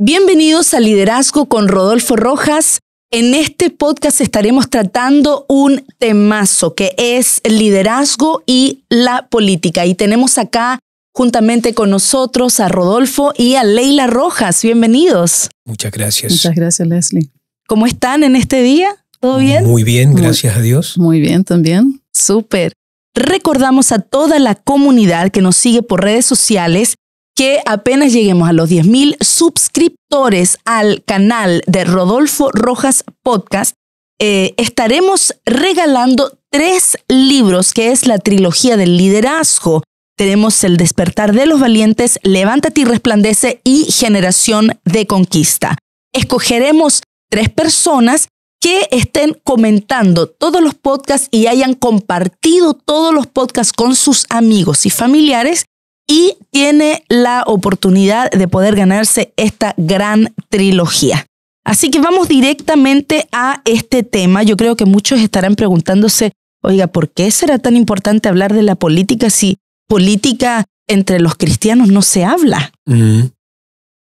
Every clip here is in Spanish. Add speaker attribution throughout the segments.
Speaker 1: Bienvenidos a Liderazgo con Rodolfo Rojas. En este podcast estaremos tratando un temazo que es liderazgo y la política. Y tenemos acá juntamente con nosotros a Rodolfo y a Leila Rojas. Bienvenidos.
Speaker 2: Muchas gracias.
Speaker 3: Muchas gracias,
Speaker 1: Leslie. ¿Cómo están en este día? ¿Todo bien? Muy bien,
Speaker 2: gracias a Dios. Muy
Speaker 1: bien también. Súper. Recordamos a toda la comunidad que nos sigue por redes sociales que apenas lleguemos a los 10.000 suscriptores al canal de Rodolfo Rojas Podcast, eh, estaremos regalando tres libros, que es la trilogía del liderazgo. Tenemos El despertar de los valientes, Levántate y resplandece y Generación de Conquista. Escogeremos tres personas que estén comentando todos los podcasts y hayan compartido todos los podcasts con sus amigos y familiares y tiene la oportunidad de poder ganarse esta gran trilogía. Así que vamos directamente a este tema. Yo creo que muchos estarán preguntándose, oiga, ¿por qué será tan importante hablar de la política si política entre los cristianos no se habla?
Speaker 2: Mm.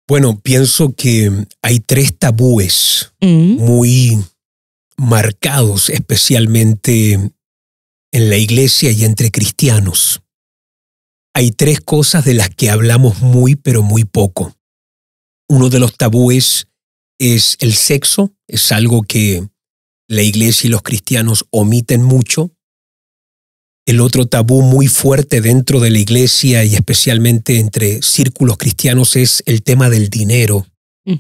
Speaker 2: Bueno, pienso que hay tres tabúes mm. muy marcados, especialmente en la iglesia y entre cristianos hay tres cosas de las que hablamos muy, pero muy poco. Uno de los tabúes es el sexo, es algo que la iglesia y los cristianos omiten mucho. El otro tabú muy fuerte dentro de la iglesia y especialmente entre círculos cristianos es el tema del dinero. Mm.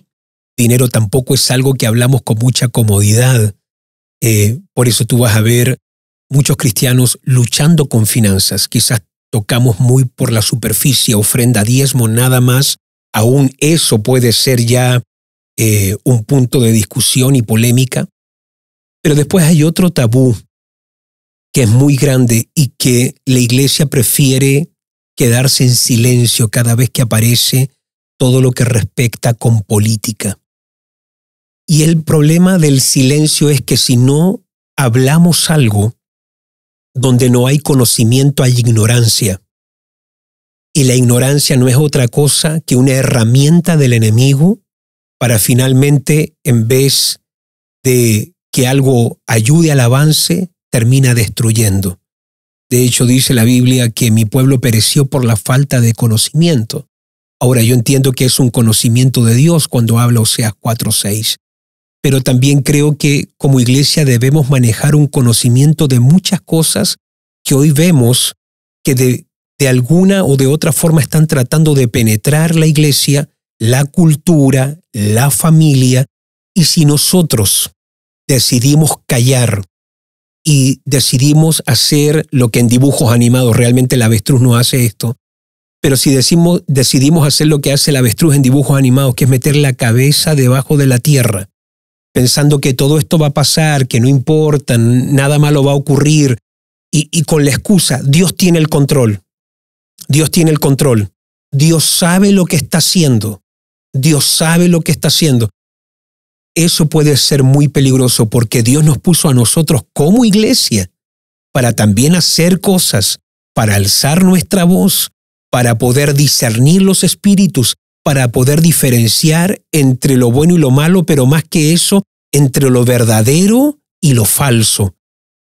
Speaker 2: Dinero tampoco es algo que hablamos con mucha comodidad. Eh, por eso tú vas a ver muchos cristianos luchando con finanzas. Quizás tocamos muy por la superficie, ofrenda diezmo nada más, aún eso puede ser ya eh, un punto de discusión y polémica. Pero después hay otro tabú que es muy grande y que la iglesia prefiere quedarse en silencio cada vez que aparece todo lo que respecta con política. Y el problema del silencio es que si no hablamos algo, donde no hay conocimiento hay ignorancia. Y la ignorancia no es otra cosa que una herramienta del enemigo para finalmente, en vez de que algo ayude al avance, termina destruyendo. De hecho, dice la Biblia que mi pueblo pereció por la falta de conocimiento. Ahora yo entiendo que es un conocimiento de Dios cuando habla Oseas 4.6 pero también creo que como iglesia debemos manejar un conocimiento de muchas cosas que hoy vemos que de, de alguna o de otra forma están tratando de penetrar la iglesia, la cultura, la familia, y si nosotros decidimos callar y decidimos hacer lo que en dibujos animados realmente el avestruz no hace esto, pero si decidimos hacer lo que hace el avestruz en dibujos animados, que es meter la cabeza debajo de la tierra pensando que todo esto va a pasar, que no importa, nada malo va a ocurrir, y, y con la excusa, Dios tiene el control, Dios tiene el control, Dios sabe lo que está haciendo, Dios sabe lo que está haciendo. Eso puede ser muy peligroso porque Dios nos puso a nosotros como iglesia para también hacer cosas, para alzar nuestra voz, para poder discernir los espíritus para poder diferenciar entre lo bueno y lo malo, pero más que eso, entre lo verdadero y lo falso.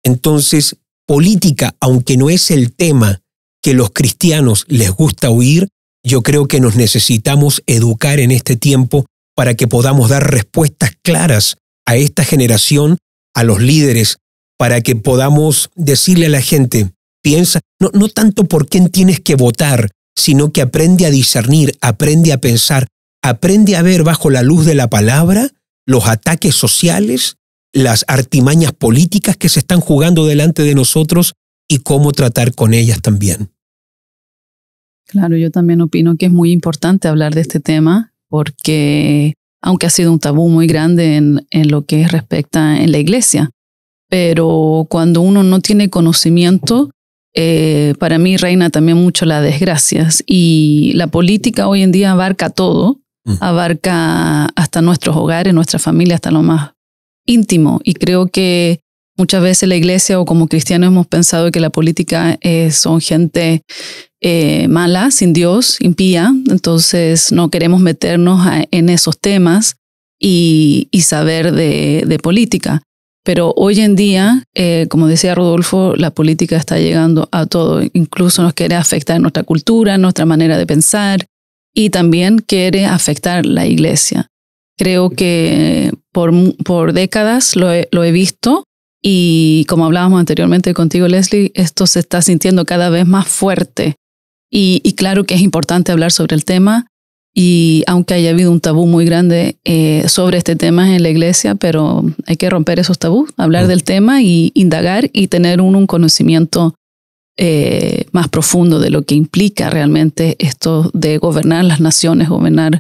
Speaker 2: Entonces, política, aunque no es el tema que los cristianos les gusta oír, yo creo que nos necesitamos educar en este tiempo para que podamos dar respuestas claras a esta generación, a los líderes, para que podamos decirle a la gente, piensa, no, no tanto por quién tienes que votar, sino que aprende a discernir, aprende a pensar, aprende a ver bajo la luz de la palabra los ataques sociales, las artimañas políticas que se están jugando delante de nosotros y cómo tratar con ellas también.
Speaker 3: Claro, yo también opino que es muy importante hablar de este tema porque aunque ha sido un tabú muy grande en, lo que respecta en la iglesia, pero cuando uno no tiene conocimiento eh, para mí reina también mucho la desgracia y la política hoy en día abarca todo, mm. abarca hasta nuestros hogares, nuestra familia, hasta lo más íntimo. Y creo que muchas veces la iglesia o como cristianos hemos pensado que la política eh, son gente eh, mala, sin Dios, impía, entonces no queremos meternos en esos temas y, saber de política. Pero hoy en día, eh, como decía Rodolfo, la política está llegando a todo, incluso nos quiere afectar nuestra cultura, nuestra manera de pensar y también quiere afectar la iglesia. Creo que por, décadas lo he, visto y como hablábamos anteriormente contigo, Leslie, esto se está sintiendo cada vez más fuerte. y, claro que es importante hablar sobre el tema, y aunque haya habido un tabú muy grande eh, sobre este tema en la iglesia, pero hay que romper esos tabús, hablar del tema y indagar y tener un, un conocimiento eh, más profundo de lo que implica realmente esto de gobernar las naciones, gobernar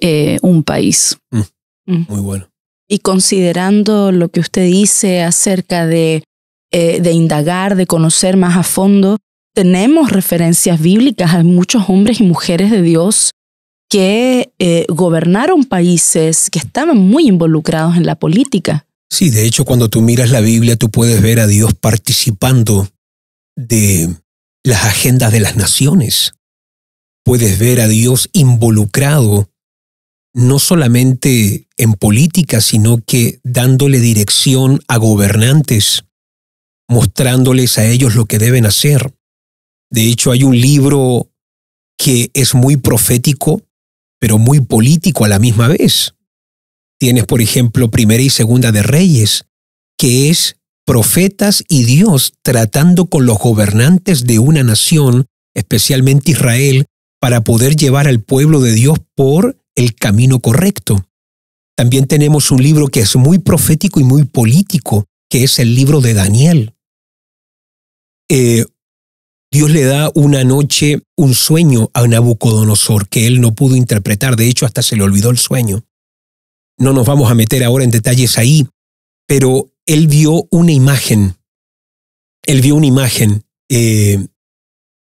Speaker 3: eh, un país.
Speaker 4: Mm. Muy bueno.
Speaker 3: Y considerando
Speaker 1: lo que usted dice acerca de, de indagar, de conocer más a fondo, tenemos referencias bíblicas a muchos hombres y mujeres de Dios que eh, gobernaron países que estaban muy involucrados en la política.
Speaker 2: Sí, de hecho, cuando tú miras la Biblia, tú puedes ver a Dios participando de las agendas de las naciones. Puedes ver a Dios involucrado no solamente en política, sino que dándole dirección a gobernantes, mostrándoles a ellos lo que deben hacer. De hecho, hay un libro que es muy profético pero muy político a la misma vez. Tienes, por ejemplo, Primera y Segunda de Reyes, que es profetas y Dios tratando con los gobernantes de una nación, especialmente Israel, para poder llevar al pueblo de Dios por el camino correcto. También tenemos un libro que es muy profético y muy político, que es el libro de Daniel. Eh, Dios le da una noche un sueño a Nabucodonosor que él no pudo interpretar, de hecho hasta se le olvidó el sueño. No nos vamos a meter ahora en detalles ahí, pero él vio una imagen, él vio una imagen. Eh,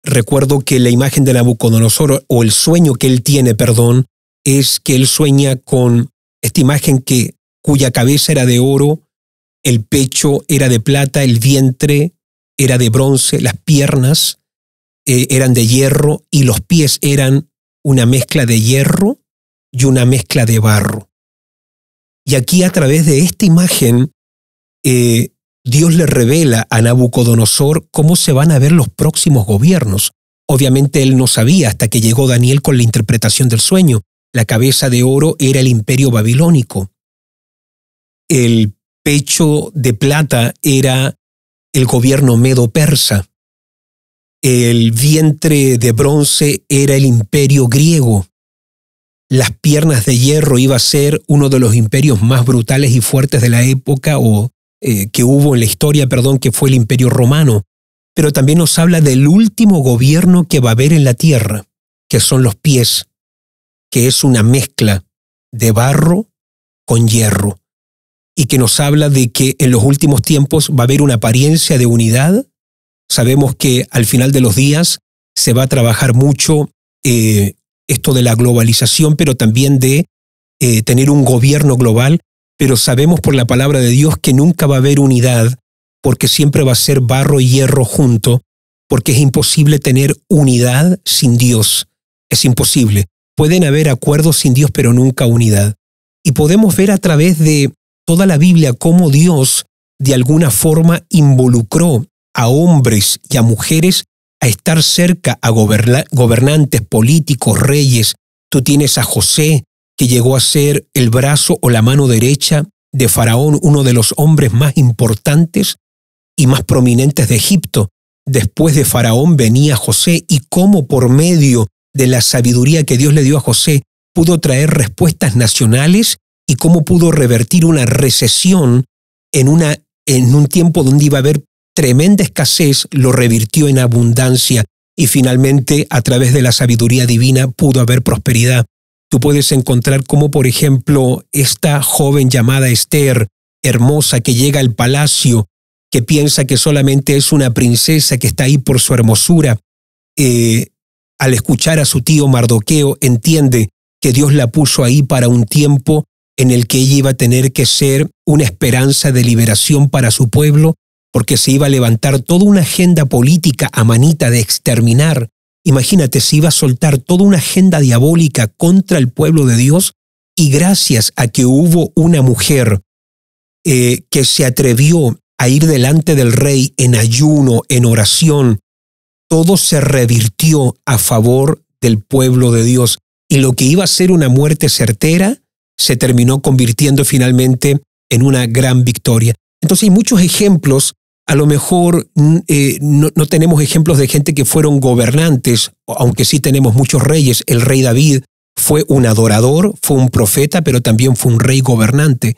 Speaker 2: recuerdo que la imagen de Nabucodonosor, o el sueño que él tiene, perdón, es que él sueña con esta imagen que, cuya cabeza era de oro, el pecho era de plata, el vientre era de bronce, las piernas eh, eran de hierro y los pies eran una mezcla de hierro y una mezcla de barro. Y aquí a través de esta imagen, eh, Dios le revela a Nabucodonosor cómo se van a ver los próximos gobiernos. Obviamente él no sabía hasta que llegó Daniel con la interpretación del sueño. La cabeza de oro era el imperio babilónico. El pecho de plata era el gobierno medo-persa. El vientre de bronce era el imperio griego. Las piernas de hierro iba a ser uno de los imperios más brutales y fuertes de la época o eh, que hubo en la historia, perdón, que fue el imperio romano. Pero también nos habla del último gobierno que va a haber en la tierra, que son los pies, que es una mezcla de barro con hierro y que nos habla de que en los últimos tiempos va a haber una apariencia de unidad. Sabemos que al final de los días se va a trabajar mucho eh, esto de la globalización, pero también de eh, tener un gobierno global, pero sabemos por la palabra de Dios que nunca va a haber unidad, porque siempre va a ser barro y hierro junto, porque es imposible tener unidad sin Dios. Es imposible. Pueden haber acuerdos sin Dios, pero nunca unidad. Y podemos ver a través de toda la Biblia cómo Dios de alguna forma involucró a hombres y a mujeres a estar cerca a gobernantes, políticos, reyes. Tú tienes a José, que llegó a ser el brazo o la mano derecha de Faraón, uno de los hombres más importantes y más prominentes de Egipto. Después de Faraón venía José y cómo por medio de la sabiduría que Dios le dio a José pudo traer respuestas nacionales y cómo pudo revertir una recesión en, una, en un tiempo donde iba a haber tremenda escasez, lo revirtió en abundancia y finalmente a través de la sabiduría divina pudo haber prosperidad. Tú puedes encontrar cómo, por ejemplo, esta joven llamada Esther, hermosa, que llega al palacio, que piensa que solamente es una princesa que está ahí por su hermosura, eh, al escuchar a su tío Mardoqueo, entiende que Dios la puso ahí para un tiempo en el que ella iba a tener que ser una esperanza de liberación para su pueblo, porque se iba a levantar toda una agenda política a manita de exterminar. Imagínate, se iba a soltar toda una agenda diabólica contra el pueblo de Dios y gracias a que hubo una mujer eh, que se atrevió a ir delante del rey en ayuno, en oración, todo se revirtió a favor del pueblo de Dios. Y lo que iba a ser una muerte certera se terminó convirtiendo finalmente en una gran victoria. Entonces hay muchos ejemplos, a lo mejor mm, eh, no, tenemos ejemplos de gente que fueron gobernantes, aunque sí tenemos muchos reyes. El rey David fue un adorador, fue un profeta, pero también fue un rey gobernante.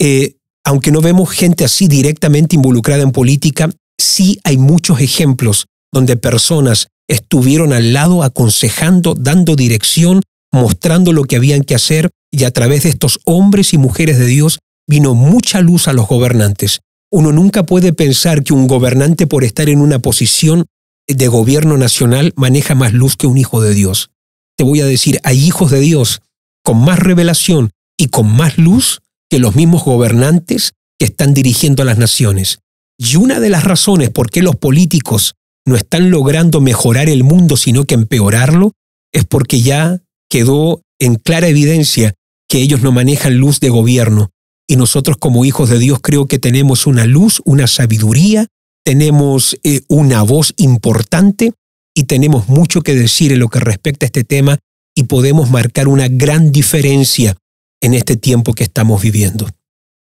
Speaker 2: Eh, aunque no vemos gente así directamente involucrada en política, sí hay muchos ejemplos donde personas estuvieron al lado aconsejando, dando dirección, mostrando lo que habían que hacer y a través de estos hombres y mujeres de Dios vino mucha luz a los gobernantes. Uno nunca puede pensar que un gobernante por estar en una posición de gobierno nacional maneja más luz que un hijo de Dios. Te voy a decir, hay hijos de Dios con más revelación y con más luz que los mismos gobernantes que están dirigiendo a las naciones. Y una de las razones por qué los políticos no están logrando mejorar el mundo, sino que empeorarlo, es porque ya quedó en clara evidencia que ellos no manejan luz de gobierno. Y nosotros como hijos de Dios creo que tenemos una luz, una sabiduría, tenemos eh, una voz importante y tenemos mucho que decir en lo que respecta a este tema y podemos marcar una gran diferencia en este tiempo que estamos viviendo.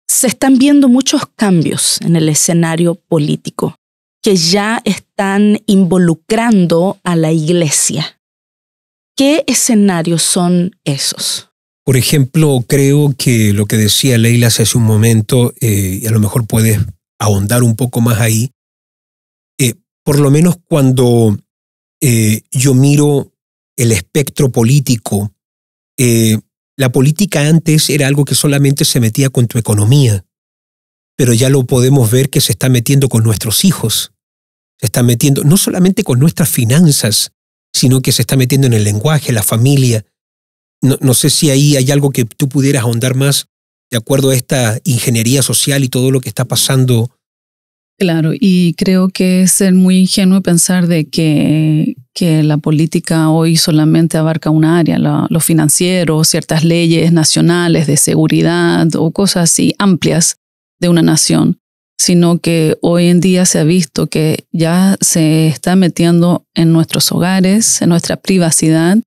Speaker 1: Se están viendo muchos cambios en el escenario político que ya están involucrando a la iglesia ¿Qué escenarios son
Speaker 2: esos? Por ejemplo, creo que lo que decía Leila hace un momento, eh, y a lo mejor puedes ahondar un poco más ahí, eh, por lo menos cuando eh, yo miro el espectro político, la política antes era algo que solamente se metía con tu economía, pero ya lo podemos ver que se está metiendo con nuestros hijos, se está metiendo no solamente con nuestras finanzas, sino que se está metiendo en el lenguaje, la familia. No, sé si ahí hay algo que tú pudieras ahondar más de acuerdo a esta ingeniería social y todo lo que está pasando.
Speaker 3: Claro, y creo que es ser muy ingenuo pensar de que, la política hoy solamente abarca un área, lo financiero, ciertas leyes nacionales de seguridad o cosas así amplias de una nación sino que hoy en día se ha visto que ya se está metiendo en nuestros hogares, en nuestra privacidad,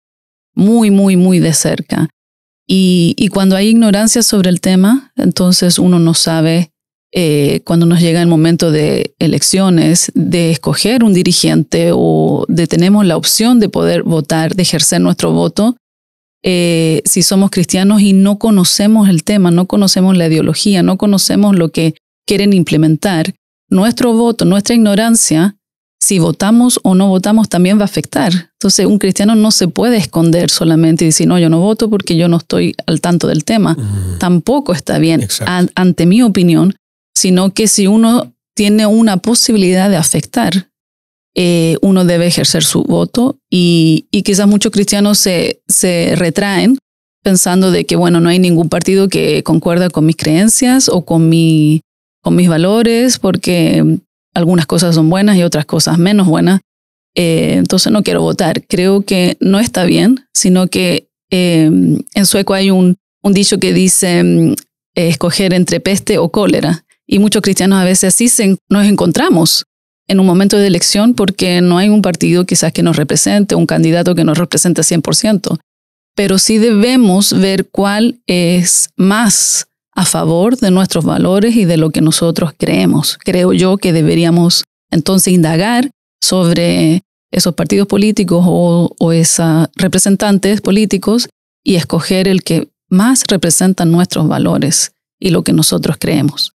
Speaker 3: muy, muy, muy de cerca. Y, cuando hay ignorancia sobre el tema, entonces uno no sabe eh, cuando nos llega el momento de elecciones, de escoger un dirigente o de tenemos la opción de poder votar, de ejercer nuestro voto, eh, si somos cristianos y no conocemos el tema, no conocemos la ideología, no conocemos lo que quieren implementar, nuestro voto, nuestra ignorancia, si votamos o no votamos también va a afectar. Entonces, un cristiano no se puede esconder solamente y decir, no, yo no voto porque yo no estoy al tanto del tema. Mm. Tampoco está bien, ante mi opinión, sino que si uno tiene una posibilidad de afectar, eh, uno debe ejercer su voto y, y quizás muchos cristianos se, se retraen pensando de que, bueno, no hay ningún partido que concuerda con mis creencias o con mi con mis valores, porque algunas cosas son buenas y otras cosas menos buenas. Eh, entonces no quiero votar. Creo que no está bien, sino que em, en sueco hay un, dicho que dice em, escoger entre peste o cólera. Y muchos cristianos a veces así nos encontramos en un momento de elección porque no hay un partido quizás que nos represente, un candidato que nos represente 100%. Pero sí debemos ver cuál es más a favor de nuestros valores y de lo que nosotros creemos. Creo yo que deberíamos entonces indagar sobre esos partidos políticos o, esos representantes políticos y escoger el que más representa nuestros valores y lo que nosotros creemos.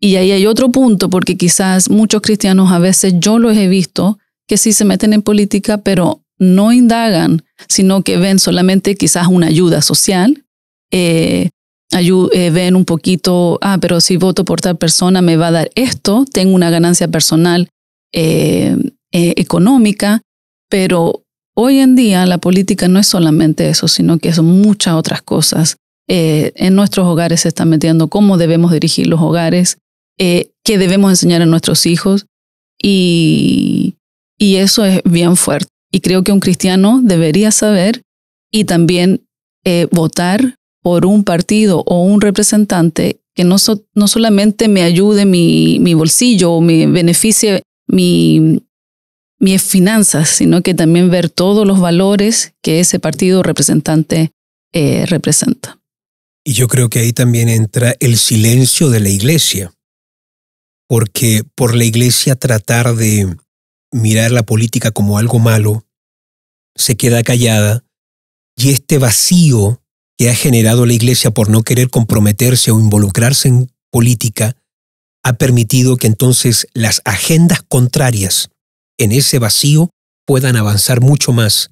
Speaker 3: Y ahí hay otro punto, porque quizás muchos cristianos a veces yo los he visto que sí se meten en política, pero no indagan, sino que ven solamente quizás una ayuda social, eh, eh, ven un poquito, ah, pero si voto por tal persona me va a dar esto, tengo una ganancia personal eh, eh, económica, pero hoy en día la política no es solamente eso, sino que son muchas otras cosas. en nuestros hogares se está metiendo cómo debemos dirigir los hogares, qué debemos enseñar a nuestros hijos y, y eso es bien fuerte. Y creo que un cristiano debería saber y también votar por un partido o un representante que no, solamente me ayude mi, bolsillo o me beneficie mi, mis finanzas, sino que también ver todos los valores que ese partido representante eh, representa.
Speaker 2: Y yo creo que ahí también entra el silencio de la iglesia, porque por la iglesia tratar de mirar la política como algo malo, se queda callada y este vacío que ha generado la Iglesia por no querer comprometerse o involucrarse en política, ha permitido que entonces las agendas contrarias en ese vacío puedan avanzar mucho más.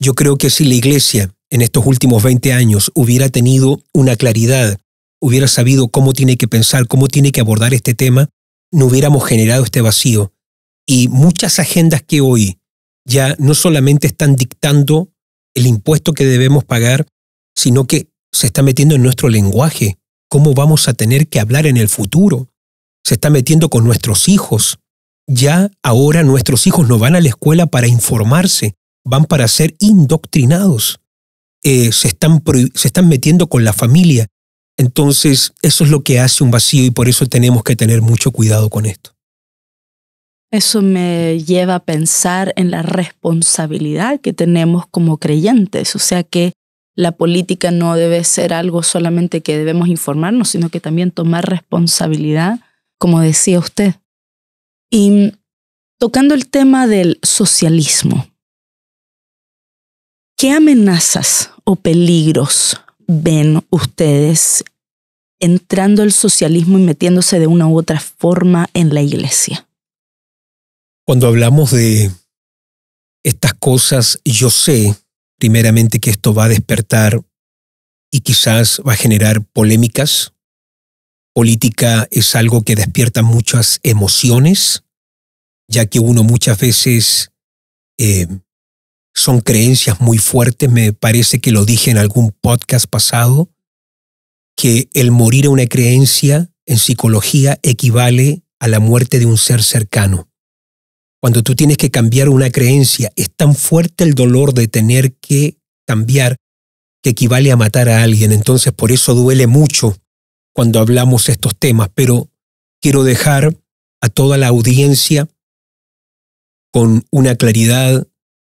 Speaker 2: Yo creo que si la Iglesia en estos últimos 20 años hubiera tenido una claridad, hubiera sabido cómo tiene que pensar, cómo tiene que abordar este tema, no hubiéramos generado este vacío. Y muchas agendas que hoy ya no solamente están dictando el impuesto que debemos pagar, sino que se está metiendo en nuestro lenguaje, cómo vamos a tener que hablar en el futuro. Se está metiendo con nuestros hijos. Ya ahora nuestros hijos no van a la escuela para informarse, van para ser indoctrinados. Eh, se, están se están metiendo con la familia. Entonces, eso es lo que hace un vacío y por eso tenemos que tener mucho cuidado con esto.
Speaker 1: Eso me lleva a pensar en la responsabilidad que tenemos como creyentes, o sea que la política no debe ser algo solamente que debemos informarnos, sino que también tomar responsabilidad, como decía usted. Y tocando el tema del socialismo, ¿qué amenazas o peligros ven ustedes entrando el socialismo y metiéndose de una u otra forma en la iglesia?
Speaker 2: Cuando hablamos de estas cosas, yo sé Primeramente que esto va a despertar y quizás va a generar polémicas. Política es algo que despierta muchas emociones, ya que uno muchas veces eh, son creencias muy fuertes. Me parece que lo dije en algún podcast pasado, que el morir a una creencia en psicología equivale a la muerte de un ser cercano cuando tú tienes que cambiar una creencia, es tan fuerte el dolor de tener que cambiar que equivale a matar a alguien. Entonces por eso duele mucho cuando hablamos estos temas, pero quiero dejar a toda la audiencia con una claridad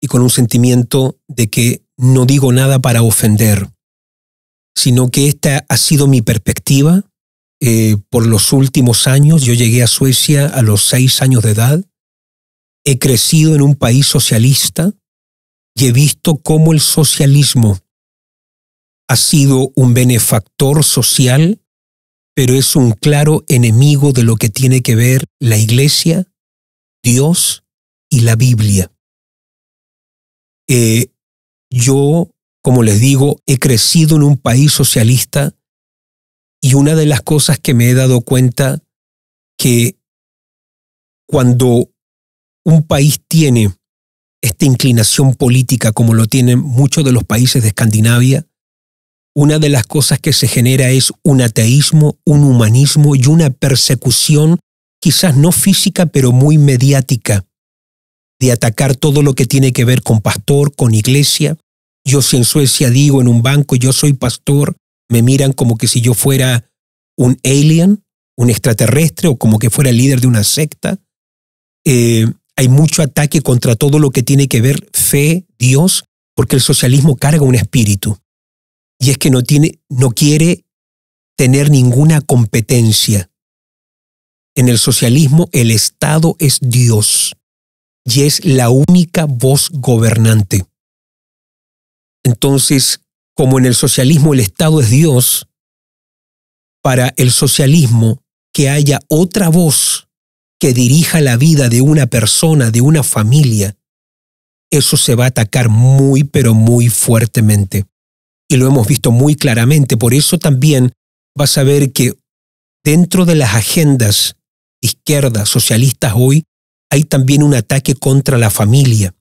Speaker 2: y con un sentimiento de que no digo nada para ofender, sino que esta ha sido mi perspectiva eh, por los últimos años. Yo llegué a Suecia a los seis años de edad he crecido en un país socialista y he visto cómo el socialismo ha sido un benefactor social, pero es un claro
Speaker 4: enemigo de lo que tiene que ver la Iglesia, Dios y la Biblia. Eh, yo, como les digo, he crecido en un país socialista y una de las cosas que me he dado cuenta que cuando un país tiene
Speaker 2: esta inclinación política como lo tienen muchos de los países de Escandinavia, una de las cosas que se genera es un ateísmo, un humanismo y una persecución, quizás no física, pero muy mediática, de atacar todo lo que tiene que ver con pastor, con iglesia. Yo si en Suecia digo en un banco yo soy pastor, me miran como que si yo fuera un alien, un extraterrestre o como que fuera el líder de una secta. Eh, hay mucho ataque contra todo lo que tiene que ver fe, Dios, porque el socialismo carga un espíritu. Y es que no, tiene, no quiere tener ninguna competencia.
Speaker 4: En el socialismo el Estado es Dios y es la única voz gobernante. Entonces, como en el socialismo el Estado es Dios, para el socialismo
Speaker 2: que haya otra voz que dirija la vida de una persona, de una familia, eso se va a atacar muy, pero muy fuertemente. Y lo hemos visto muy claramente. Por eso también vas a ver que dentro de las agendas izquierdas, socialistas hoy, hay también un ataque contra la familia.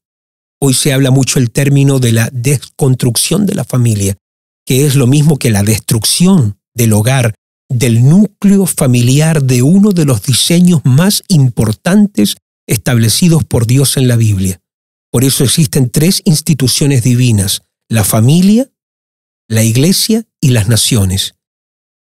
Speaker 2: Hoy se habla mucho el término de la desconstrucción de la familia, que es lo mismo que la destrucción del hogar, del núcleo familiar de uno de los diseños más importantes establecidos por Dios en la Biblia. Por eso existen tres instituciones divinas, la familia, la iglesia y las naciones.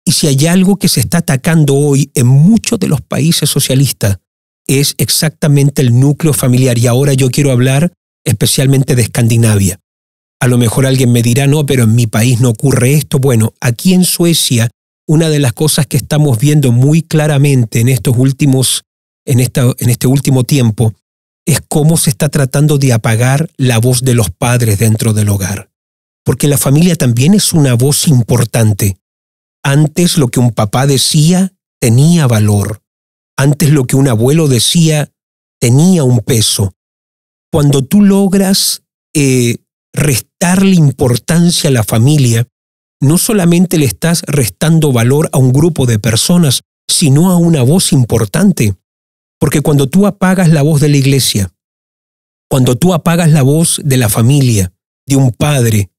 Speaker 2: Y si hay algo que se está atacando hoy en muchos de los países socialistas, es exactamente el núcleo familiar. Y ahora yo quiero hablar especialmente de Escandinavia. A lo mejor alguien me dirá, no, pero en mi país no ocurre esto. Bueno, aquí en Suecia una de las cosas que estamos viendo muy claramente en estos últimos, en, este último tiempo, es cómo se está tratando de apagar la voz de los padres dentro del hogar. Porque la familia también es una voz importante. Antes lo que un papá decía tenía valor. Antes lo que un abuelo decía tenía un peso. Cuando tú logras eh, restarle importancia a la familia, no solamente le estás restando valor a un grupo de personas, sino a una voz importante. Porque cuando tú apagas la voz de la iglesia, cuando tú apagas la voz de la familia, de un padre,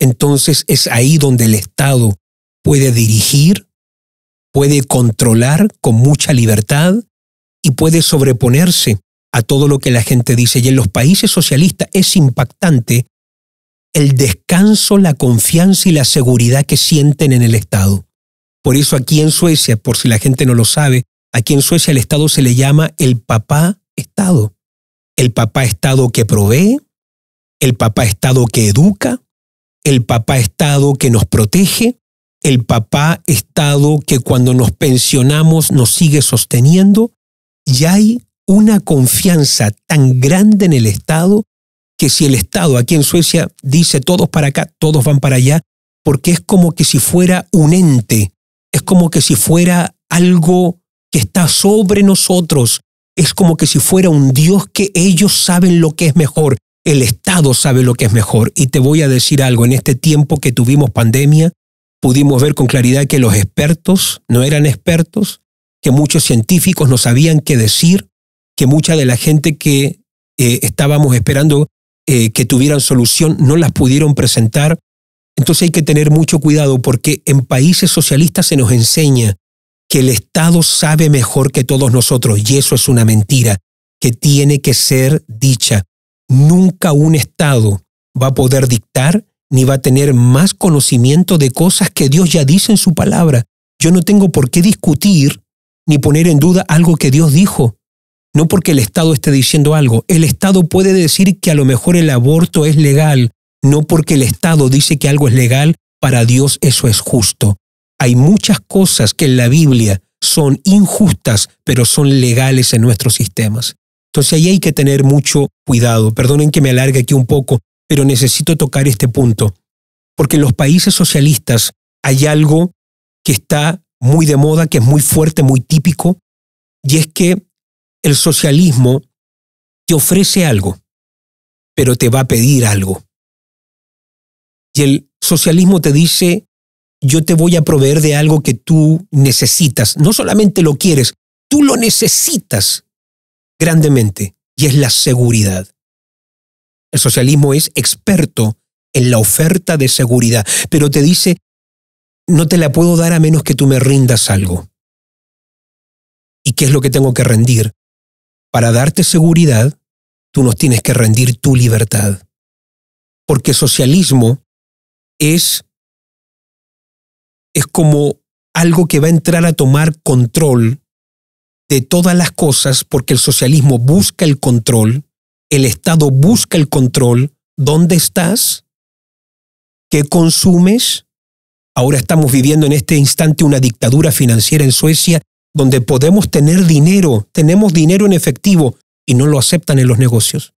Speaker 2: entonces es ahí donde el Estado puede dirigir, puede controlar con mucha libertad y puede sobreponerse a todo lo que la gente dice. Y en los países socialistas es impactante el descanso, la confianza y la seguridad que sienten en el Estado. Por eso aquí en Suecia, por si la gente no lo sabe, aquí en Suecia el Estado se le llama el papá Estado. El papá Estado que provee, el papá Estado que educa, el papá Estado que nos protege, el papá Estado que cuando nos pensionamos nos sigue sosteniendo, y hay una confianza tan grande en el Estado que si el Estado aquí en Suecia dice todos para acá, todos van para allá, porque es como que si fuera un ente, es como que si fuera algo que está sobre nosotros, es como que si fuera un Dios que ellos saben lo que es mejor, el Estado sabe lo que es mejor. Y te voy a decir algo, en este tiempo que tuvimos pandemia, pudimos ver con claridad que los expertos no eran expertos, que muchos científicos no sabían qué decir, que mucha de la gente que eh, estábamos esperando eh, que tuvieran solución no las pudieron presentar. Entonces hay que tener mucho cuidado porque en países socialistas se nos enseña que el Estado sabe mejor que todos nosotros y eso es una mentira que tiene que ser dicha. Nunca un Estado va a poder dictar ni va a tener más conocimiento de cosas que Dios ya dice en su palabra. Yo no tengo por qué discutir ni poner en duda algo que Dios dijo no porque el Estado esté diciendo algo. El Estado puede decir que a lo mejor el aborto es legal, no porque el Estado dice que algo es legal, para Dios eso es justo. Hay muchas cosas que en la Biblia son injustas, pero son legales en nuestros sistemas. Entonces ahí hay que tener mucho cuidado. Perdonen que me alargue aquí un poco, pero necesito tocar este punto. Porque en los países socialistas hay algo que está muy de moda, que es muy fuerte, muy típico,
Speaker 4: y es que el socialismo te ofrece algo, pero te va a pedir algo. Y el socialismo te
Speaker 2: dice, yo te voy a proveer de algo que tú necesitas. No solamente lo quieres, tú lo necesitas grandemente, y es la seguridad. El socialismo es experto en la oferta de seguridad, pero te
Speaker 4: dice, no te la puedo dar a menos que tú me rindas algo. ¿Y qué es lo que tengo que rendir? para darte seguridad, tú nos tienes que rendir tu libertad. Porque socialismo es, es como algo que va a entrar a tomar control
Speaker 2: de todas las cosas porque el socialismo busca el control, el Estado busca el control, ¿dónde estás? ¿Qué consumes? Ahora estamos viviendo en este instante una dictadura financiera en Suecia donde podemos tener dinero, tenemos dinero en efectivo y no lo aceptan en los negocios.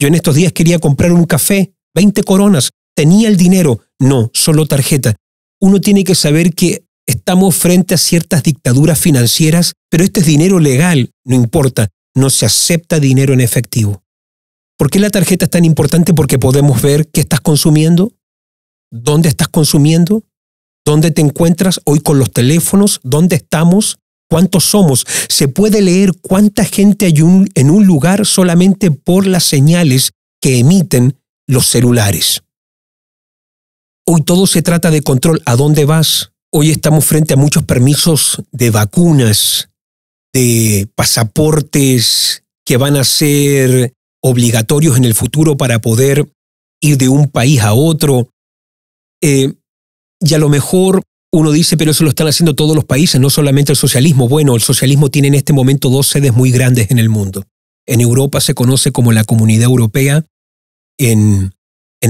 Speaker 2: Yo en estos días quería comprar un café, 20 coronas, tenía el dinero, no, solo tarjeta. Uno tiene que saber que estamos frente a ciertas dictaduras financieras, pero este es dinero legal, no importa, no se acepta dinero en efectivo. ¿Por qué la tarjeta es tan importante? Porque podemos ver qué estás consumiendo, dónde estás consumiendo, dónde te encuentras hoy con los teléfonos, dónde estamos, cuántos somos, se puede leer cuánta gente hay en un lugar solamente por las señales que emiten los celulares. Hoy todo se trata de control. ¿A dónde vas? Hoy estamos frente a muchos permisos de vacunas, de pasaportes que van a ser obligatorios en el futuro para poder ir de un país a otro. Eh, y a lo mejor uno dice, pero eso lo están haciendo todos los países, no solamente el socialismo. Bueno, el socialismo tiene en este momento dos sedes muy grandes en el mundo. En Europa se conoce como la Comunidad Europea, en,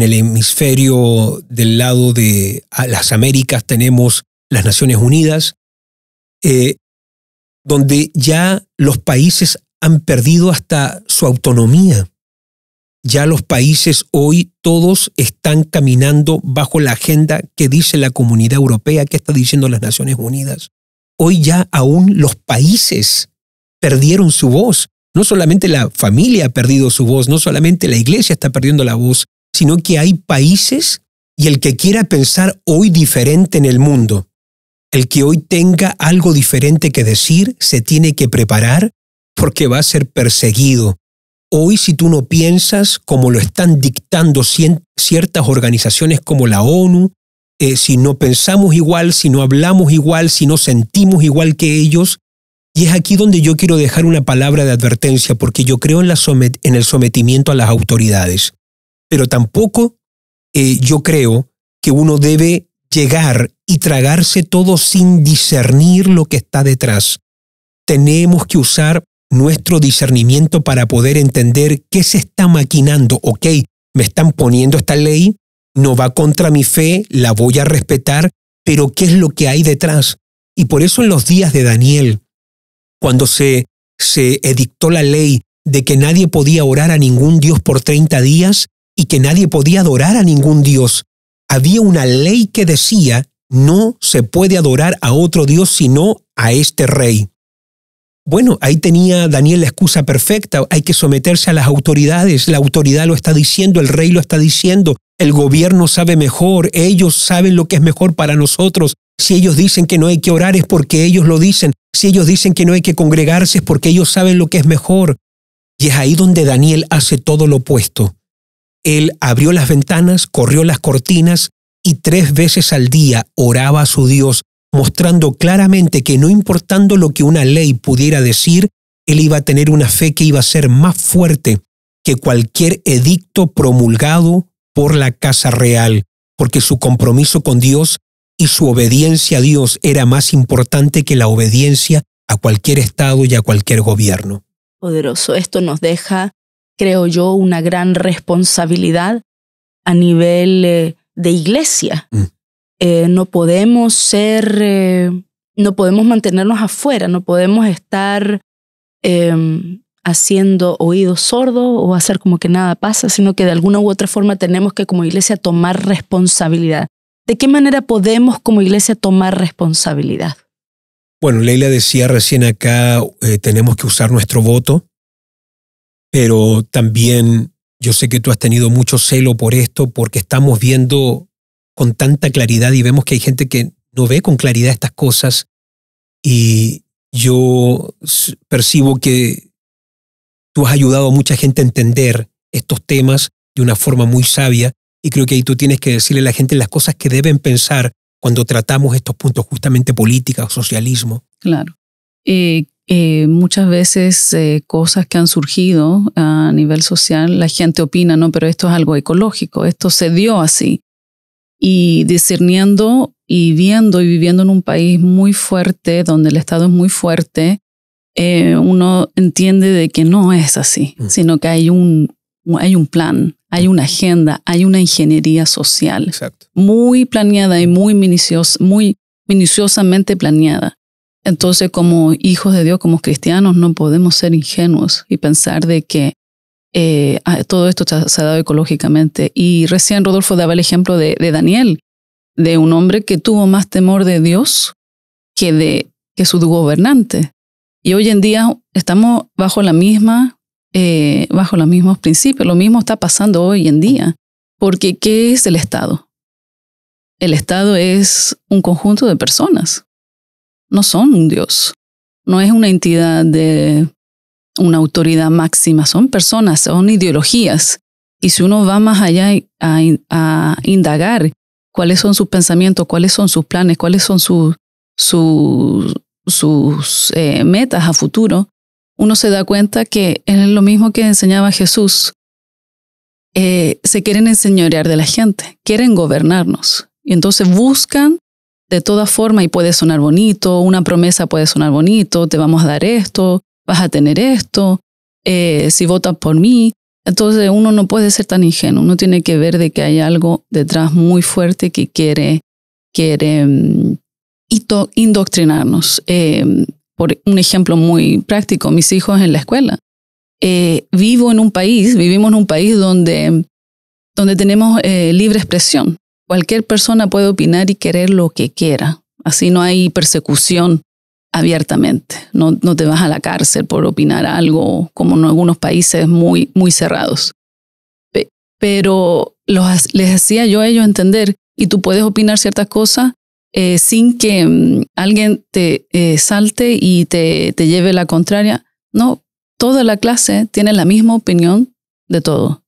Speaker 2: el hemisferio del lado de las Américas tenemos las Naciones Unidas, eh, donde ya los países han perdido hasta su autonomía. Ya los países hoy todos están caminando bajo la agenda que dice la comunidad europea, que está diciendo las Naciones Unidas. Hoy ya aún los países perdieron su voz. No solamente la familia ha perdido su voz, no solamente la iglesia está perdiendo la voz, sino que hay países y el que quiera pensar hoy diferente en el mundo, el que hoy tenga algo diferente que decir, se tiene que preparar porque va a ser perseguido, Hoy si tú no piensas como lo están dictando ciertas organizaciones como la ONU, eh, si no pensamos igual, si no hablamos igual, si no sentimos igual que ellos, y es aquí donde yo quiero dejar una palabra de advertencia, porque yo creo en, el sometimiento a las autoridades. Pero tampoco eh, yo creo que uno debe llegar y tragarse todo sin discernir lo que está detrás. Tenemos que usar nuestro discernimiento para poder entender qué se está maquinando. Ok, me están poniendo esta ley, no va contra mi fe, la voy a respetar, pero ¿qué es lo que hay detrás? Y por eso en los días de Daniel, cuando se, edictó la ley de que nadie podía orar a ningún Dios por 30 días y que nadie podía adorar a ningún Dios, había una ley que decía, no se puede adorar a otro Dios sino a este rey. Bueno, ahí tenía Daniel la excusa perfecta, hay que someterse a las autoridades, la autoridad lo está diciendo, el rey lo está diciendo, el gobierno sabe mejor, ellos saben lo que es mejor para nosotros. Si ellos dicen que no hay que orar es porque ellos lo dicen, si ellos dicen que no hay que congregarse es porque ellos saben lo que es mejor. Y es ahí donde Daniel hace todo lo opuesto. Él abrió las ventanas, corrió las cortinas y tres veces al día oraba a su Dios mostrando claramente que no importando lo que una ley pudiera decir, él iba a tener una fe que iba a ser más fuerte que cualquier edicto promulgado por la Casa Real, porque su compromiso con Dios y su obediencia a Dios era más importante que la obediencia a cualquier Estado y a cualquier gobierno.
Speaker 1: Poderoso, esto nos deja, creo yo, una gran responsabilidad a nivel eh, de iglesia. Mm. Eh, no podemos ser, eh, no podemos mantenernos afuera, no podemos estar em, haciendo oídos sordos o hacer como que nada pasa, sino que de alguna u otra forma tenemos que como iglesia tomar responsabilidad. ¿De qué manera podemos como iglesia tomar responsabilidad?
Speaker 2: Bueno, Leila decía recién acá, eh, tenemos que usar nuestro voto, pero también yo sé que tú has tenido mucho celo por esto porque estamos viendo con tanta claridad y vemos que hay gente que no ve con claridad estas cosas y yo percibo que tú has ayudado a mucha gente a entender estos temas de una forma muy sabia y creo que ahí tú tienes que decirle a la gente las cosas que deben pensar cuando tratamos estos puntos justamente política o socialismo.
Speaker 3: Claro. muchas veces eh, cosas que han surgido a nivel social, la gente opina, no, pero esto es algo ecológico, esto se dio así y discerniendo y viendo y viviendo en un país muy fuerte, donde el Estado es muy fuerte, eh, uno entiende de que no es así, mm. sino que hay un, hay un plan, hay una agenda, hay una ingeniería social muy planeada y muy, muy minuciosamente planeada. Entonces, como hijos de Dios, como cristianos, no podemos ser ingenuos y pensar de que eh, todo esto se ha dado ecológicamente. Y recién Rodolfo daba el ejemplo de, Daniel, de un hombre que tuvo más temor de Dios que de que su gobernante. Y hoy en día estamos bajo la misma, eh, bajo los mismos principios. Lo mismo está pasando hoy en día. Porque ¿qué es el Estado? El Estado es un conjunto de personas. No son un Dios. No es una entidad de una autoridad máxima, son personas, son ideologías. Y si uno va más allá a, indagar cuáles son sus pensamientos, cuáles son sus planes, cuáles son sus, sus eh, metas a futuro, uno se da cuenta que es lo mismo que enseñaba Jesús. Eh, se quieren enseñorear de la gente, quieren gobernarnos. Y entonces buscan de toda forma y puede sonar bonito, una promesa puede sonar bonito, te vamos a dar esto, vas a tener esto, eh, si votas por mí. Entonces uno no puede ser tan ingenuo, uno tiene que ver de que hay algo detrás muy fuerte que quiere, quiere mm, indoctrinarnos. Em, por un ejemplo muy práctico, mis hijos en la escuela. Eh, vivo en un país, vivimos en un país donde, donde tenemos eh, libre expresión. Cualquier persona puede opinar y querer lo que quiera. Así no hay persecución abiertamente. No, te vas a la cárcel por opinar algo como en algunos países muy, muy cerrados. pero los, les hacía yo a ellos entender, y tú puedes opinar ciertas cosas eh, sin que mm, alguien te eh, salte y te, te lleve la contraria. No, toda la clase tiene la misma opinión de todo,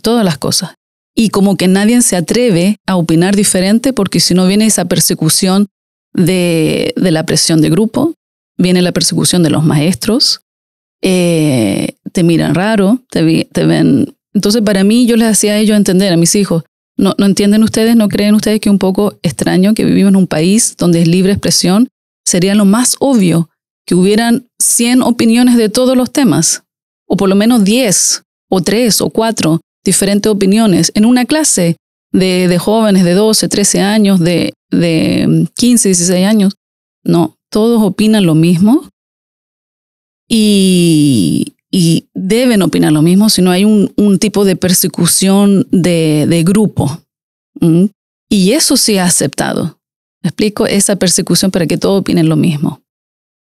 Speaker 3: todas las cosas. Y como que nadie se atreve a opinar diferente porque si no viene esa persecución de, la presión de grupo, viene la persecución de los maestros, eh, te miran raro, te, ven. Entonces, para mí, yo les hacía a ellos entender, a mis hijos, no, entienden ustedes, no creen ustedes que un poco extraño que vivimos en un país donde es libre expresión, sería lo más obvio que hubieran 100 opiniones de todos los temas, o por lo menos 10, o 3, o 4 diferentes opiniones en una clase de, jóvenes de 12, 13 años, de, de 15, 16 años. No, todos opinan lo mismo y, deben opinar lo mismo, si no hay un, tipo de persecución de, grupo. Y eso sí ha aceptado. explico esa persecución para que todos opinen lo mismo.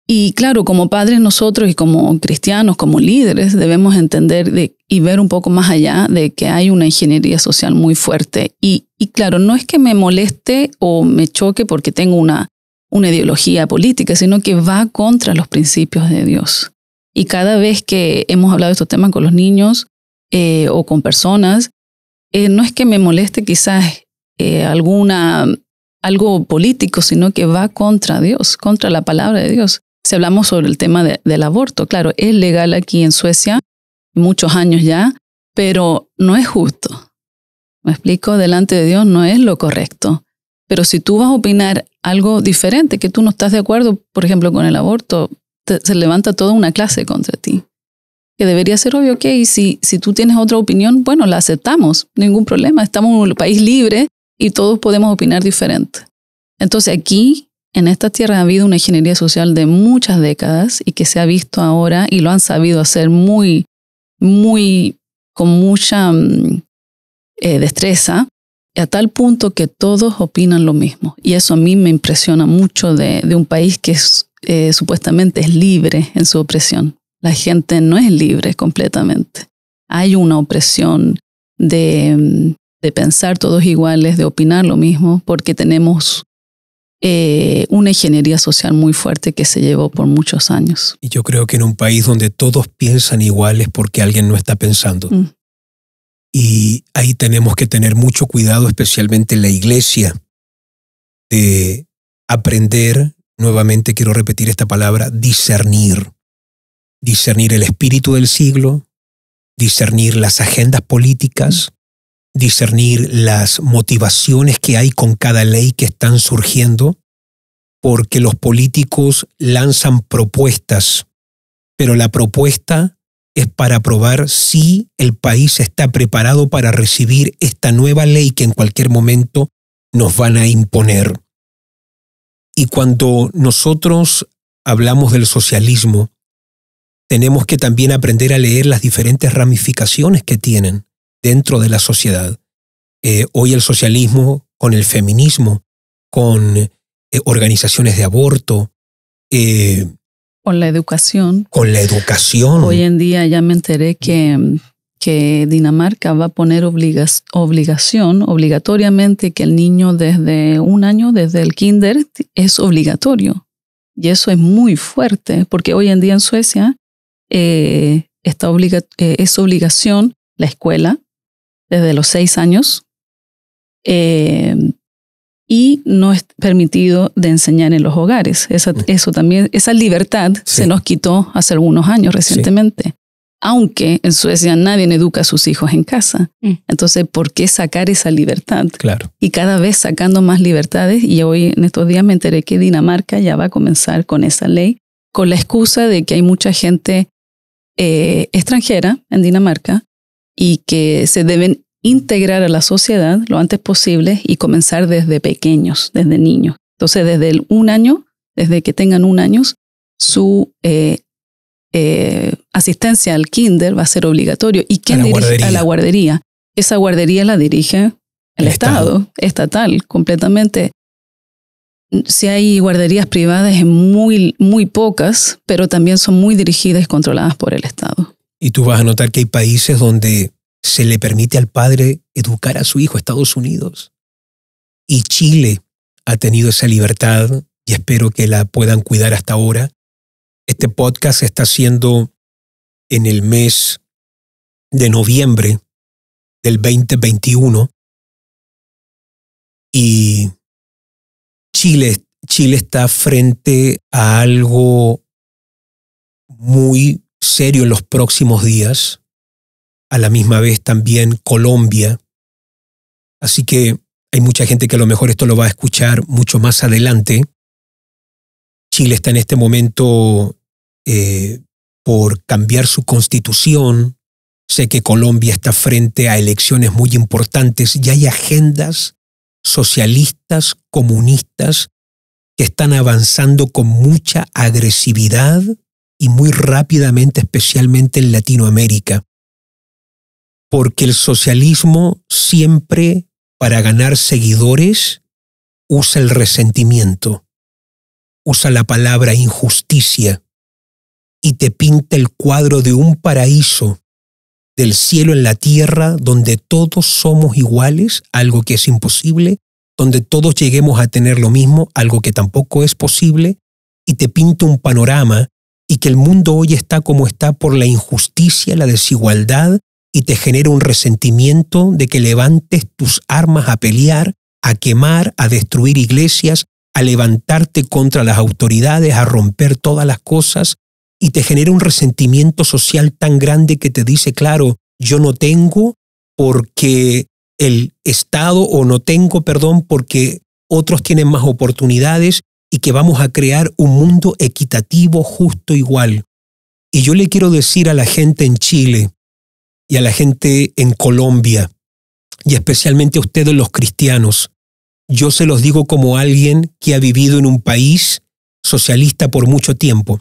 Speaker 3: Y claro, como padres nosotros y como cristianos, como líderes, debemos entender de, y ver un poco más allá de que hay una ingeniería social muy fuerte. Y, y claro, no es que me moleste o me choque porque tengo una, una ideología política, sino que va contra los principios de Dios. Y cada vez que hemos hablado de estos temas con los niños eh, o con personas, eh, no es que me moleste quizás eh, alguna algo político, sino que va contra Dios, contra la palabra de Dios si hablamos sobre el tema de, del aborto, claro, es legal aquí en Suecia, muchos años ya, pero no es justo. Me explico, delante de Dios no es lo correcto. Pero si tú vas a opinar algo diferente, que tú no estás de acuerdo, por ejemplo, con el aborto, se levanta toda una clase contra ti. Que debería ser obvio, ok, si, si tú tienes otra opinión, bueno, la aceptamos, ningún problema. Estamos en un país libre y todos podemos opinar diferente. Entonces aquí en esta tierra ha habido una ingeniería social de muchas décadas y que se ha visto ahora y lo han sabido hacer muy, muy, con mucha mm, eh, destreza, a tal punto que todos opinan lo mismo. Y eso a mí me impresiona mucho de, un país que eh, supuestamente es libre en su opresión. La gente no es libre completamente. Hay una opresión de, mm, de pensar todos iguales, de opinar lo mismo, porque tenemos eh, una ingeniería social muy fuerte que se llevó por muchos años.
Speaker 2: Y yo creo que en un país donde todos piensan iguales porque alguien no está pensando. Mm. Y ahí tenemos que tener mucho cuidado, especialmente la iglesia, de aprender, nuevamente quiero repetir esta palabra, discernir. Discernir el espíritu del siglo, discernir las agendas políticas, discernir las motivaciones que hay con cada ley que están surgiendo, porque los políticos lanzan propuestas, pero la propuesta es para probar si el país está preparado para recibir esta nueva ley que en cualquier momento nos van a imponer. Y cuando nosotros hablamos del socialismo, tenemos que también aprender a leer las diferentes ramificaciones que tienen dentro de la sociedad. Eh, hoy el socialismo con el feminismo, con eh, organizaciones de aborto. Eh,
Speaker 3: con la educación.
Speaker 2: Con la educación. Hoy en
Speaker 3: día ya me enteré que, que Dinamarca va a poner obligas, obligación, obligatoriamente, que el niño desde un año, desde el kinder, es obligatorio. Y eso es muy fuerte, porque hoy en día en Suecia está obliga, es obligación la escuela, desde los seis años eh, y no es permitido de enseñar en los hogares. Esa, mm. eso también, esa libertad se nos quitó hace algunos años recientemente. Aunque en Suecia nadie educa a sus hijos en casa. Mm. Entonces, ¿por qué sacar esa libertad? Claro. Y cada vez sacando más libertades, y hoy en estos días me enteré que Dinamarca ya va a comenzar con esa ley, con la excusa de que hay mucha gente eh, extranjera en Dinamarca y que se deben integrar a la sociedad lo antes posible y comenzar desde pequeños, desde niños. Entonces, desde el un año, desde que tengan un año, su eh, eh, asistencia al kinder va a ser obligatorio. ¿Y quién dirige a la guardería? Esa guardería la dirige el, Estado, estatal, completamente. Si hay guarderías privadas, es muy, muy pocas, pero también son muy dirigidas y controladas por el Estado.
Speaker 2: Y tú vas a notar que hay países donde se le permite al padre educar a su hijo, Estados Unidos. Y Chile ha tenido esa libertad y espero que la puedan cuidar hasta ahora. Este
Speaker 4: podcast se está haciendo en el mes de noviembre del 2021 y Chile, Chile está frente a algo
Speaker 2: muy serio en los próximos días, a la misma vez también Colombia. Así que hay mucha gente que a lo mejor esto lo va a escuchar mucho más adelante. Chile está en este momento eh, por cambiar su constitución. Sé que Colombia está frente a elecciones muy importantes y hay agendas socialistas, comunistas, que están avanzando con mucha agresividad y muy rápidamente, especialmente en Latinoamérica. Porque el socialismo siempre, para ganar seguidores, usa el resentimiento, usa la palabra injusticia y te pinta el cuadro de un paraíso, del cielo en la tierra, donde todos somos iguales, algo que es imposible, donde todos lleguemos a tener lo mismo, algo que tampoco es posible, y te pinta un panorama y que el mundo hoy está como está por la injusticia, la desigualdad, y te genera un resentimiento de que levantes tus armas a pelear, a quemar, a destruir iglesias, a levantarte contra las autoridades, a romper todas las cosas, y te genera un resentimiento social tan grande que te dice, claro, yo no tengo porque el Estado, o no tengo, perdón, porque otros tienen más oportunidades y que vamos a crear un mundo equitativo, justo, igual. Y yo le quiero decir a la gente en Chile y a la gente en Colombia, y especialmente a ustedes los cristianos, yo se los digo como alguien que ha vivido en un país socialista por mucho tiempo.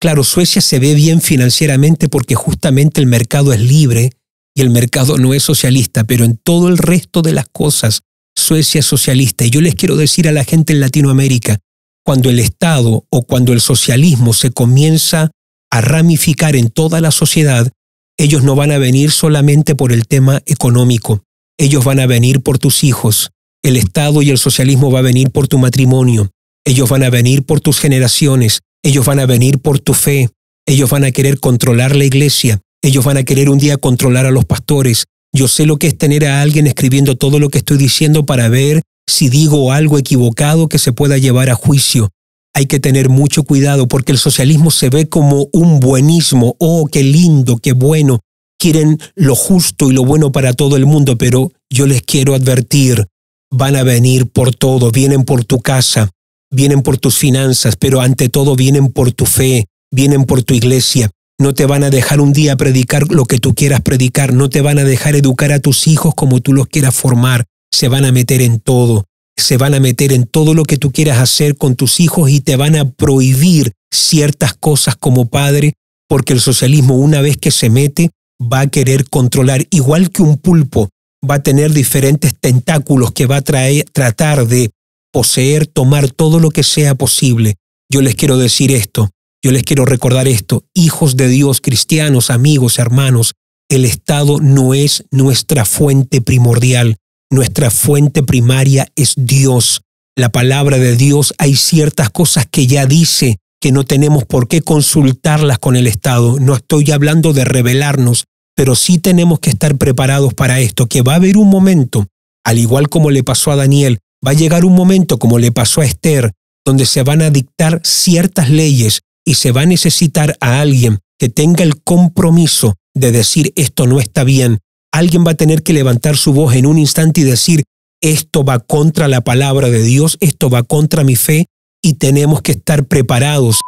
Speaker 2: Claro, Suecia se ve bien financieramente porque justamente el mercado es libre y el mercado no es socialista, pero en todo el resto de las cosas, Suecia socialista. Y yo les quiero decir a la gente en Latinoamérica, cuando el Estado o cuando el socialismo se comienza a ramificar en toda la sociedad, ellos no van a venir solamente por el tema económico, ellos van a venir por tus hijos, el Estado y el socialismo va a venir por tu matrimonio, ellos van a venir por tus generaciones, ellos van a venir por tu fe, ellos van a querer controlar la iglesia, ellos van a querer un día controlar a los pastores, yo sé lo que es tener a alguien escribiendo todo lo que estoy diciendo para ver si digo algo equivocado que se pueda llevar a juicio. Hay que tener mucho cuidado porque el socialismo se ve como un buenismo. Oh, qué lindo, qué bueno. Quieren lo justo y lo bueno para todo el mundo, pero yo les quiero advertir, van a venir por todo, vienen por tu casa, vienen por tus finanzas, pero ante todo vienen por tu fe, vienen por tu iglesia, no te van a dejar un día predicar lo que tú quieras predicar. No te van a dejar educar a tus hijos como tú los quieras formar. Se van a meter en todo. Se van a meter en todo lo que tú quieras hacer con tus hijos y te van a prohibir ciertas cosas como padre, porque el socialismo una vez que se mete va a querer controlar, igual que un pulpo, va a tener diferentes tentáculos que va a tratar de poseer, tomar todo lo que sea posible. Yo les quiero decir esto, yo les quiero recordar esto, hijos de Dios, cristianos, amigos, hermanos, el Estado no es nuestra fuente primordial, nuestra fuente primaria es Dios. La palabra de Dios hay ciertas cosas que ya dice que no tenemos por qué consultarlas con el Estado. No estoy hablando de rebelarnos, pero sí tenemos que estar preparados para esto, que va a haber un momento, al igual como le pasó a Daniel, va a llegar un momento como le pasó a Esther, donde se van a dictar ciertas leyes y se va a necesitar a alguien que tenga el compromiso de decir esto no está bien. Alguien va a tener que levantar su voz en un instante y decir esto va contra la palabra de Dios, esto va contra mi fe y tenemos que estar preparados.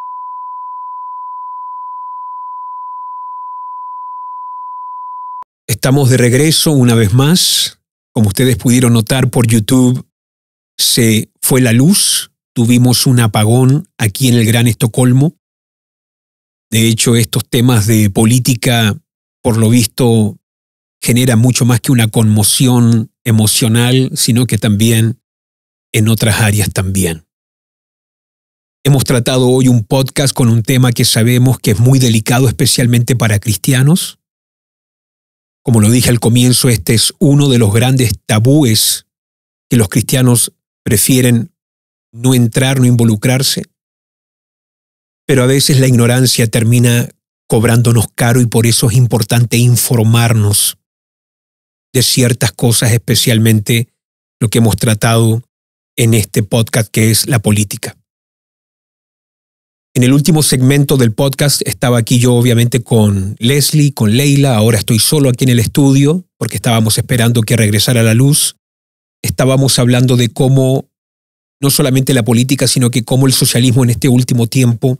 Speaker 2: Estamos de regreso una vez más. Como ustedes pudieron notar por YouTube, se fue la luz. Tuvimos un apagón aquí en el Gran Estocolmo. De hecho, estos temas de política, por lo visto, generan mucho más que una conmoción emocional, sino que también en otras áreas también. Hemos tratado hoy un podcast con un tema que sabemos que es muy delicado especialmente para cristianos. Como lo dije al comienzo, este es uno de los grandes tabúes que los cristianos prefieren no entrar, no involucrarse pero a veces la ignorancia termina cobrándonos caro y por eso es importante informarnos de ciertas cosas, especialmente lo que hemos tratado en este podcast que es la política. En el último segmento del podcast estaba aquí yo obviamente con Leslie, con Leila, ahora estoy solo aquí en el estudio porque estábamos esperando que regresara la luz. Estábamos hablando de cómo no solamente la política, sino que cómo el socialismo en este último tiempo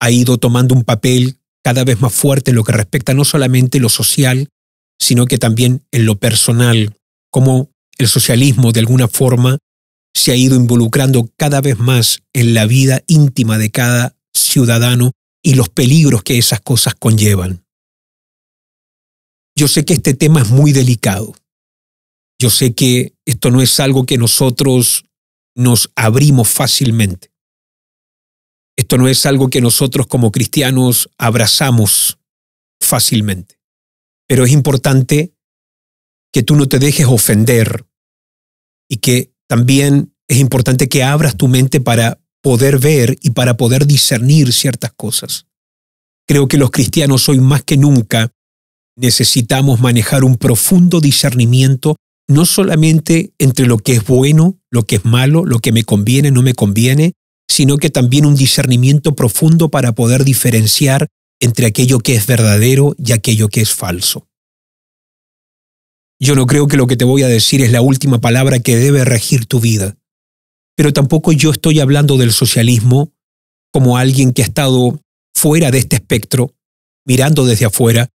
Speaker 2: ha ido tomando un papel cada vez más fuerte en lo que respecta no solamente lo social, sino que también en lo personal, como el socialismo de alguna forma se ha ido involucrando cada vez más en la vida íntima de cada ciudadano y los peligros que esas cosas conllevan. Yo sé que este tema es muy delicado. Yo sé que esto no es algo que nosotros nos abrimos fácilmente. Esto no es algo que nosotros como cristianos abrazamos fácilmente, pero es importante que tú no te dejes ofender y que también es importante que abras tu mente para poder ver y para poder discernir ciertas cosas. Creo que los cristianos hoy más que nunca necesitamos manejar un profundo discernimiento, no solamente entre lo que es bueno, lo que es malo, lo que me conviene, no me conviene, sino que también un discernimiento profundo para poder diferenciar entre aquello que es verdadero y aquello que es falso. Yo no creo que lo que te voy a decir es la última palabra que debe regir tu vida, pero tampoco yo estoy hablando del socialismo como alguien que ha estado fuera de este espectro, mirando desde afuera,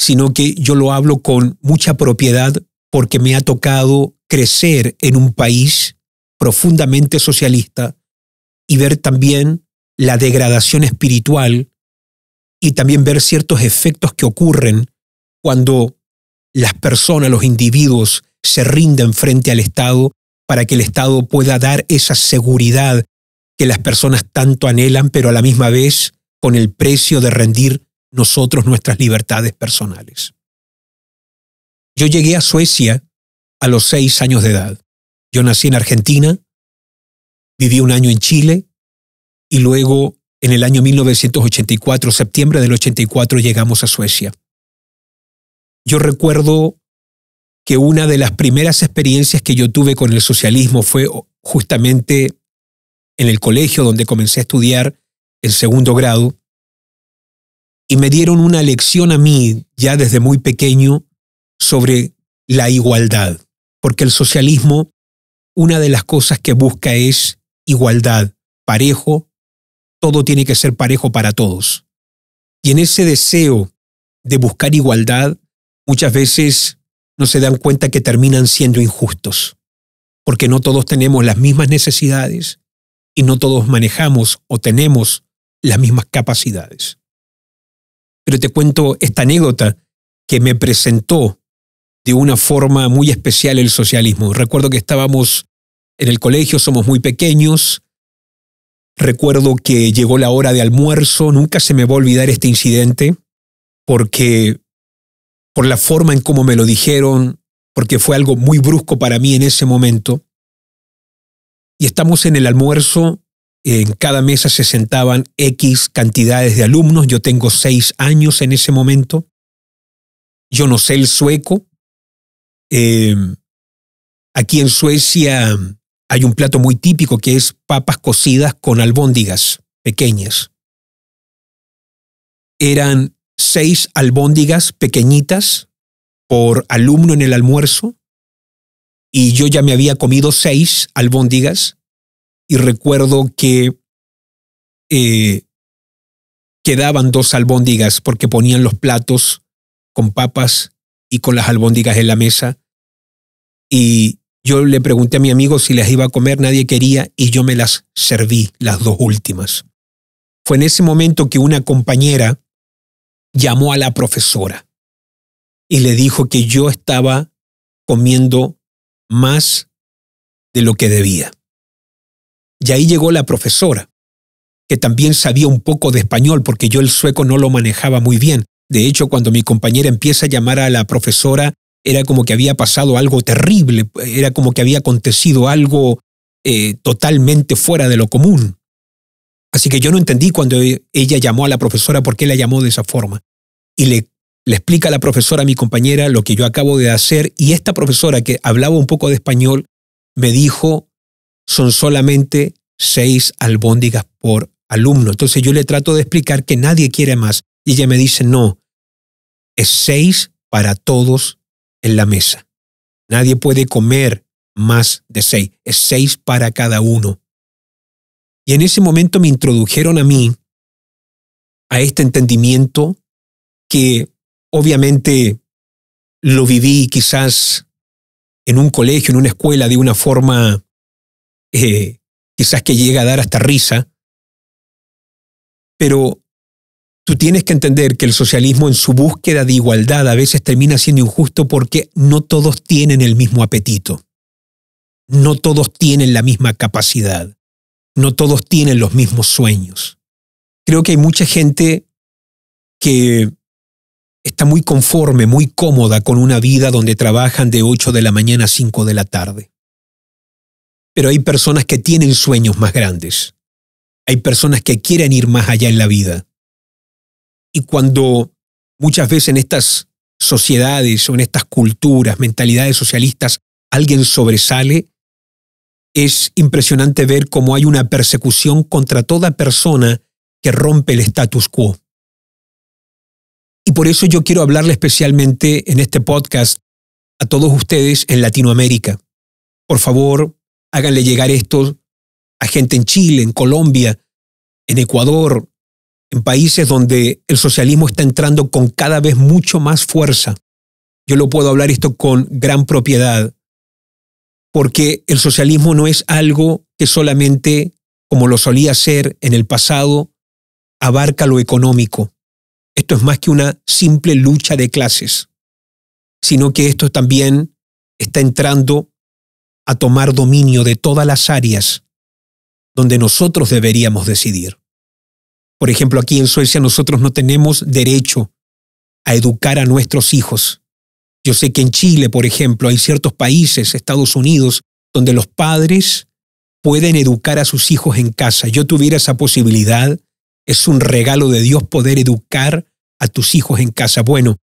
Speaker 2: sino que yo lo hablo con mucha propiedad porque me ha tocado crecer en un país profundamente socialista y ver también la degradación espiritual y también ver ciertos efectos que ocurren cuando las personas, los individuos, se rinden frente al Estado para que el Estado pueda dar esa seguridad que las personas tanto anhelan, pero a la misma vez con el precio de rendir nosotros nuestras libertades personales. Yo llegué a Suecia a los seis años de edad. Yo nací en Argentina, Viví un año en Chile y luego en el año 1984, septiembre del 84, llegamos a Suecia. Yo recuerdo que una de las primeras experiencias que yo tuve con el socialismo fue justamente en el colegio donde comencé a estudiar en segundo grado. Y me dieron una lección a mí, ya desde muy pequeño, sobre la igualdad. Porque el socialismo, una de las cosas que busca es igualdad, parejo, todo tiene que ser parejo para todos. Y en ese deseo de buscar igualdad, muchas veces no se dan cuenta que terminan siendo injustos, porque no todos tenemos las mismas necesidades y no todos manejamos o tenemos las mismas capacidades. Pero te cuento esta anécdota que me presentó de una forma muy especial el socialismo. Recuerdo que estábamos en el colegio somos muy pequeños. Recuerdo que llegó la hora de almuerzo. Nunca se me va a olvidar este incidente porque por la forma en cómo me lo dijeron, porque fue algo muy brusco para mí en ese momento. Y estamos en el almuerzo. En cada mesa se sentaban X cantidades de alumnos. Yo tengo seis años en ese momento. Yo no sé el sueco.
Speaker 4: Eh, aquí en Suecia hay un plato muy típico que es papas cocidas con albóndigas pequeñas.
Speaker 2: Eran seis albóndigas pequeñitas por alumno
Speaker 4: en el almuerzo y yo ya me había comido seis albóndigas y recuerdo que eh, quedaban dos albóndigas porque ponían los platos con papas y con las albóndigas en
Speaker 2: la mesa y yo le pregunté a mi amigo si las iba a comer, nadie quería y yo me las serví, las dos últimas. Fue en ese momento que una compañera
Speaker 4: llamó a la profesora y le dijo que yo estaba comiendo más de lo que debía. Y ahí llegó la profesora, que también sabía un poco de español porque yo el
Speaker 2: sueco no lo manejaba muy bien. De hecho, cuando mi compañera empieza a llamar a la profesora era como que había pasado algo terrible, era como que había acontecido algo eh, totalmente fuera de lo común. Así que yo no entendí cuando ella llamó a la profesora por qué la llamó de esa forma. Y le, le explica a la profesora, a mi compañera, lo que yo acabo de hacer. Y esta profesora que hablaba un poco de español me dijo, son solamente seis albóndigas por alumno. Entonces yo le trato de explicar que nadie quiere más. Y ella me dice, no, es seis para todos en la mesa. Nadie puede comer más de seis. Es seis para cada uno.
Speaker 4: Y en ese momento me introdujeron a mí a este entendimiento que obviamente lo viví quizás en un colegio, en una escuela, de una forma eh, quizás que llega a dar hasta risa, pero
Speaker 2: Tú tienes que entender que el socialismo en su búsqueda de igualdad a veces termina siendo injusto porque no todos tienen el mismo apetito. No todos tienen la misma capacidad. No todos tienen los mismos sueños. Creo que hay mucha gente que está muy conforme, muy cómoda con una vida donde trabajan de 8 de la mañana a 5 de la tarde. Pero hay personas que tienen sueños más grandes. Hay personas que quieren ir más allá en la vida. Y cuando muchas veces en estas sociedades o en estas culturas, mentalidades socialistas, alguien sobresale, es impresionante ver cómo hay una persecución contra toda persona que rompe el status quo. Y por eso yo quiero hablarle especialmente en este podcast a todos ustedes en Latinoamérica. Por favor, háganle llegar esto a gente en Chile, en Colombia, en Ecuador, en países donde el socialismo está entrando con cada vez mucho más fuerza. Yo lo puedo hablar esto con gran propiedad, porque el socialismo no es algo que solamente, como lo solía ser en el pasado, abarca lo económico. Esto es más que una simple lucha de clases, sino que esto también está entrando a tomar dominio de todas las áreas donde nosotros deberíamos decidir. Por ejemplo, aquí en Suecia nosotros no tenemos derecho a educar a nuestros hijos. Yo sé que en Chile, por ejemplo, hay ciertos países, Estados Unidos, donde los padres pueden educar a sus hijos en casa. Yo tuviera esa posibilidad. Es un regalo de Dios poder educar a tus hijos en casa. Bueno,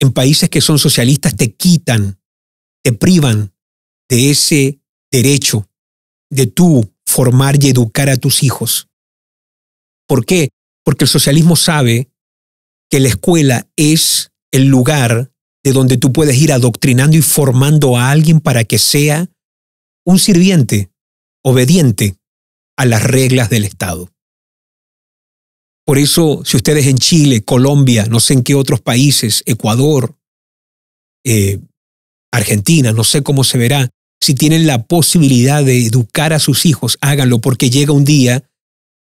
Speaker 2: en países que son socialistas te quitan, te privan de ese derecho de tú formar y educar a tus hijos. ¿Por qué? Porque el socialismo sabe que la escuela es el lugar de donde tú puedes ir adoctrinando y formando a alguien para que sea un sirviente, obediente
Speaker 4: a las reglas del Estado. Por eso, si ustedes en Chile, Colombia, no sé en qué otros países, Ecuador, eh,
Speaker 2: Argentina, no sé cómo se verá, si tienen la posibilidad de educar a sus hijos, háganlo, porque llega un día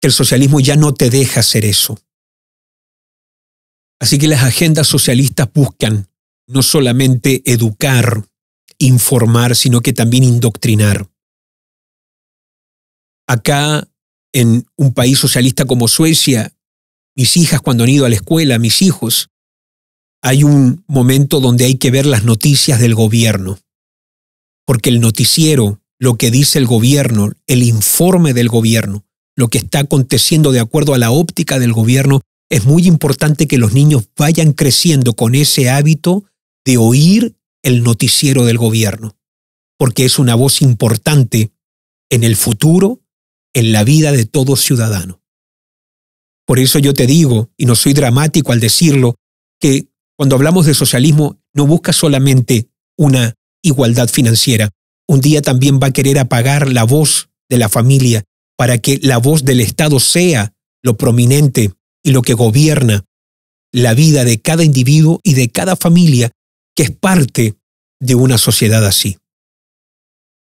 Speaker 2: el socialismo ya no te deja hacer eso. Así que las agendas socialistas buscan no solamente educar, informar, sino que también indoctrinar. Acá, en un país socialista como Suecia, mis hijas cuando han ido a la escuela, mis hijos, hay un momento donde hay que ver las noticias del gobierno, porque el noticiero, lo que dice el gobierno, el informe del gobierno, lo que está aconteciendo de acuerdo a la óptica del gobierno, es muy importante que los niños vayan creciendo con ese hábito de oír el noticiero del gobierno, porque es una voz importante en el futuro, en la vida de todo ciudadano. Por eso yo te digo, y no soy dramático al decirlo, que cuando hablamos de socialismo no busca solamente una igualdad financiera, un día también va a querer apagar la voz de la familia para que la voz del Estado sea lo prominente y lo que gobierna la vida de cada individuo y de cada familia que es parte de una sociedad así.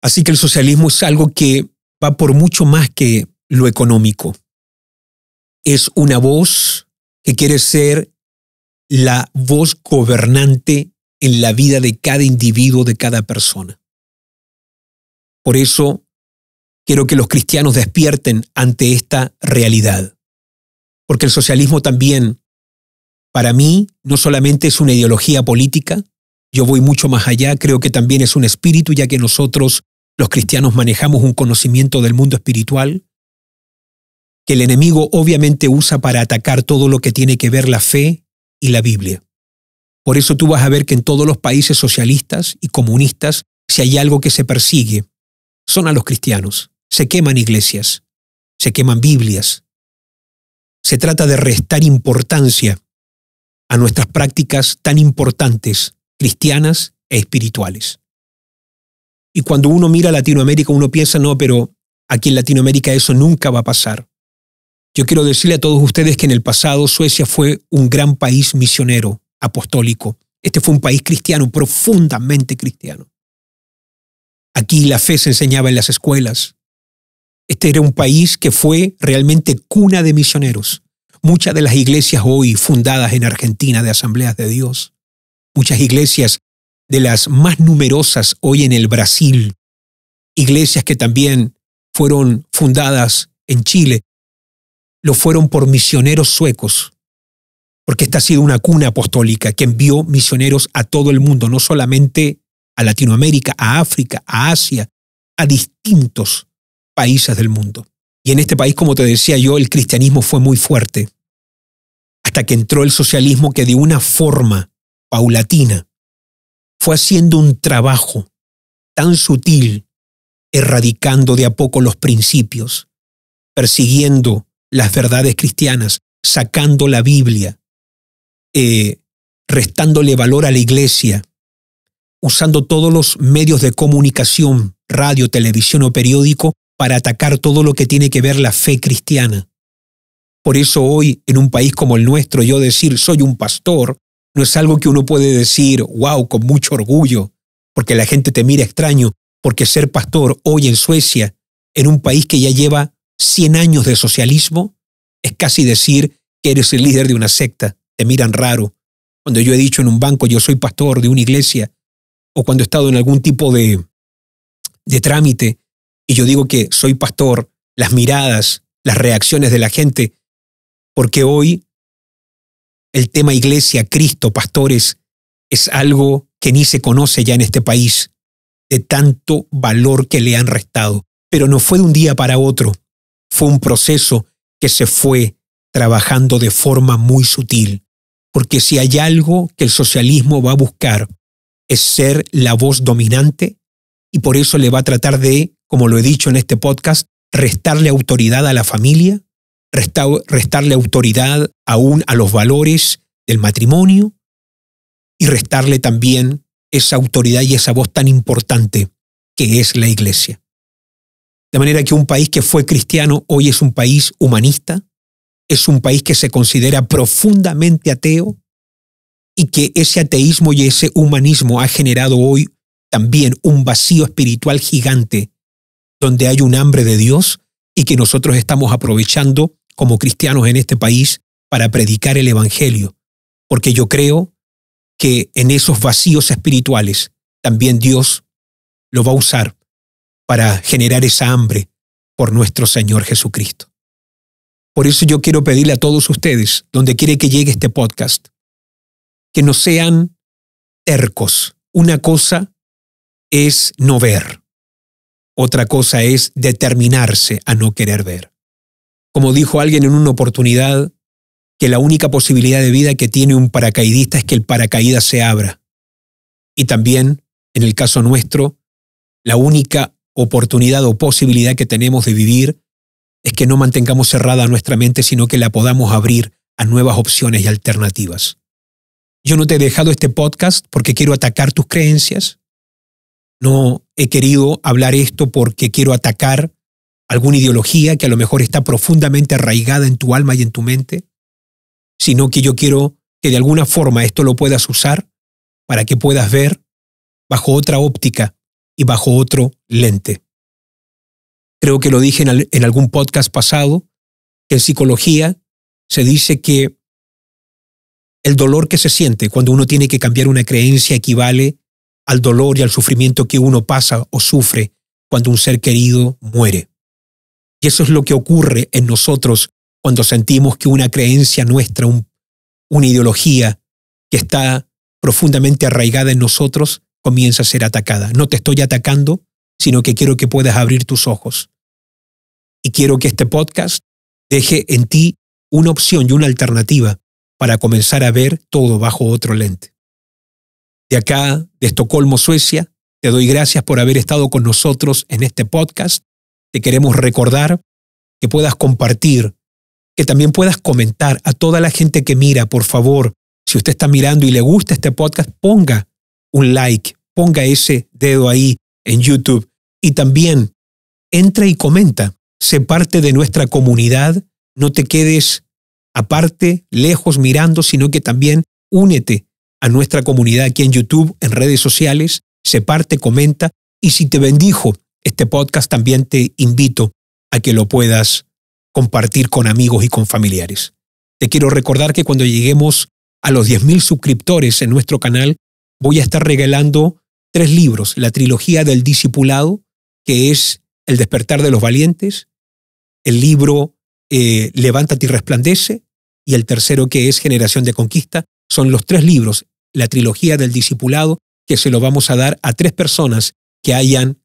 Speaker 2: Así que el socialismo es algo que va por mucho más que lo económico. Es una voz que quiere ser la voz gobernante en la vida de cada individuo, de cada persona. Por eso Quiero que los cristianos despierten ante esta realidad. Porque el socialismo también, para mí, no solamente es una ideología política, yo voy mucho más allá, creo que también es un espíritu, ya que nosotros, los cristianos, manejamos un conocimiento del mundo espiritual, que el enemigo obviamente usa para atacar todo lo que tiene que ver la fe y la Biblia. Por eso tú vas a ver que en todos los países socialistas y comunistas, si hay algo que se persigue, son a los cristianos. Se queman iglesias, se queman Biblias. Se trata de restar importancia a nuestras prácticas tan importantes, cristianas e espirituales. Y cuando uno mira Latinoamérica, uno piensa, no, pero aquí en Latinoamérica eso nunca va a pasar. Yo quiero decirle a todos ustedes que en el pasado Suecia fue un gran país misionero, apostólico. Este fue un país cristiano, profundamente cristiano. Aquí la fe se enseñaba en las escuelas, este era un país que fue realmente cuna de misioneros. Muchas de las iglesias hoy fundadas en Argentina de asambleas de Dios, muchas iglesias de las más numerosas hoy en el Brasil, iglesias que también fueron fundadas en Chile, lo fueron por misioneros suecos, porque esta ha sido una cuna apostólica que envió misioneros a todo el mundo, no solamente a Latinoamérica, a África, a Asia, a distintos países del mundo. Y en este país, como te decía yo, el cristianismo fue muy fuerte, hasta que entró el socialismo que de una forma paulatina fue haciendo un trabajo tan sutil, erradicando de a poco los principios, persiguiendo las verdades cristianas, sacando la Biblia, eh, restándole valor a la iglesia, usando todos los medios de comunicación, radio, televisión o periódico para atacar todo lo que tiene que ver la fe cristiana. Por eso hoy, en un país como el nuestro, yo decir soy un pastor no es algo que uno puede decir, wow, con mucho orgullo, porque la gente te mira extraño, porque ser pastor hoy en Suecia, en un país que ya lleva 100 años de socialismo, es casi decir que eres el líder de una secta, te miran raro. Cuando yo he dicho en un banco, yo soy pastor de una iglesia, o cuando he estado en algún tipo de, de trámite y yo digo que soy pastor, las miradas, las reacciones de la gente, porque hoy el tema iglesia, Cristo, pastores, es algo que ni se conoce ya en este país, de tanto valor que le han restado. Pero no fue de un día para otro, fue un proceso que se fue trabajando de forma muy sutil. Porque si hay algo que el socialismo va a buscar, es ser la voz dominante y por eso le va a tratar de como lo he dicho en este podcast, restarle autoridad a la familia, restarle autoridad aún a los valores del matrimonio y restarle también esa autoridad y esa voz tan importante que es la iglesia. De manera que un país que fue cristiano hoy es un país humanista, es un país que se considera profundamente ateo y que ese ateísmo y ese humanismo ha generado hoy también un vacío espiritual gigante donde hay un hambre de Dios y que nosotros estamos aprovechando como cristianos en este país para predicar el Evangelio, porque yo creo que en esos vacíos espirituales también Dios lo va a usar para generar esa hambre por nuestro Señor Jesucristo. Por eso yo quiero pedirle a todos ustedes, donde quiere que llegue este podcast, que no sean tercos. Una cosa es no ver, otra cosa es determinarse a no querer ver. Como dijo alguien en una oportunidad, que la única posibilidad de vida que tiene un paracaidista es que el paracaídas se abra. Y también, en el caso nuestro, la única oportunidad o posibilidad que tenemos de vivir es que no mantengamos cerrada nuestra mente, sino que la podamos abrir a nuevas opciones y alternativas. Yo no te he dejado este podcast porque quiero atacar tus creencias, no he querido hablar esto porque quiero atacar alguna ideología que a lo mejor está profundamente arraigada en tu alma y en tu mente, sino que yo quiero que de alguna forma esto lo puedas usar para que puedas ver bajo otra óptica y bajo otro lente. Creo que lo dije en, algún podcast pasado, que en psicología se dice que el dolor que se siente cuando uno tiene que cambiar una creencia equivale al dolor y al sufrimiento que uno pasa o sufre cuando un ser querido muere. Y eso es lo que ocurre en nosotros cuando sentimos que una creencia nuestra, una ideología que está profundamente arraigada en nosotros, comienza a ser atacada. No te estoy atacando, sino que quiero que puedas abrir tus ojos. Y quiero que este podcast deje en ti una opción y una alternativa para comenzar a ver todo bajo otro lente de acá, de Estocolmo, Suecia. Te doy gracias por haber estado con nosotros en este podcast. Te queremos recordar que puedas compartir, que también puedas comentar a toda la gente que mira, por favor, si usted está mirando y le gusta este podcast, ponga un like, ponga ese dedo ahí en YouTube y también entra y comenta, sé parte de nuestra comunidad, no te quedes aparte, lejos mirando, sino que también únete a nuestra comunidad aquí en YouTube, en redes sociales, se parte, comenta y si te bendijo este podcast, también te invito a que lo puedas compartir con amigos y con familiares. Te quiero recordar que cuando lleguemos a los 10.000 suscriptores en nuestro canal, voy a estar regalando tres libros, la trilogía del discipulado, que es El despertar de los valientes, el libro eh, Levántate y resplandece, y el tercero que es Generación de Conquista, son los tres libros, la trilogía del discipulado, que se lo vamos a dar a tres personas que hayan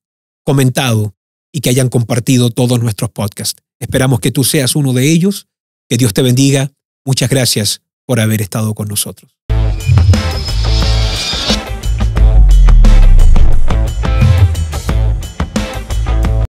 Speaker 2: comentado y que hayan compartido todos nuestros podcasts. Esperamos que tú seas uno de ellos. Que Dios te bendiga. Muchas gracias por haber estado con nosotros.